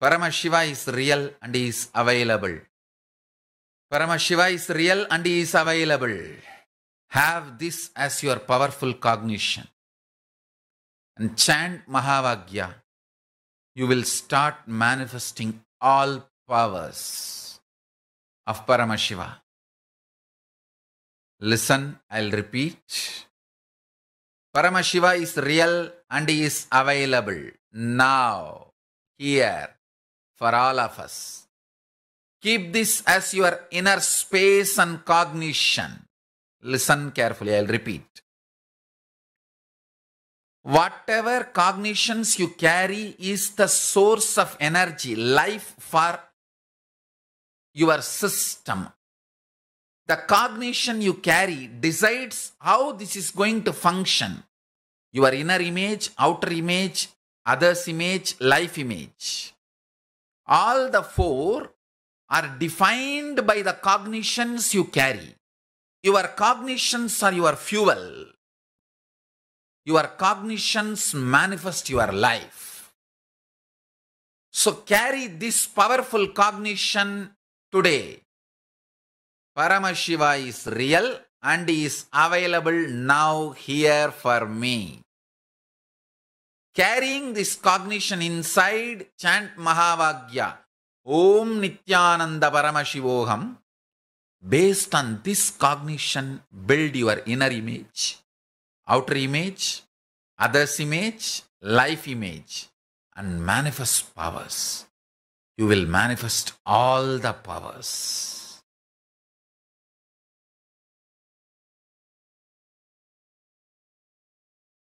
Paramashiva is real and is available. Paramashiva is real and is available. Have this as your powerful cognition. And chant Mahavagya. You will start manifesting all powers of Paramashiva. Listen, I'll repeat. Paramashiva is real and is available now, here, for all of us. Keep this as your inner space and cognition. Listen carefully, I'll repeat. Whatever cognitions you carry is the source of energy, life for your system. The cognition you carry decides how this is going to function. Your inner image, outer image, others' image, life image. All the four are defined by the cognitions you carry. Your cognitions are your fuel. Your cognitions manifest your life. So carry this powerful cognition today. Paramashiva is real and is available now here for me carrying this cognition inside, chant Mahavagya, Om Nityananda Paramashivoham. Based on this cognition, build your inner image, outer image, others' image, life image, and manifest powers. You will manifest all the powers.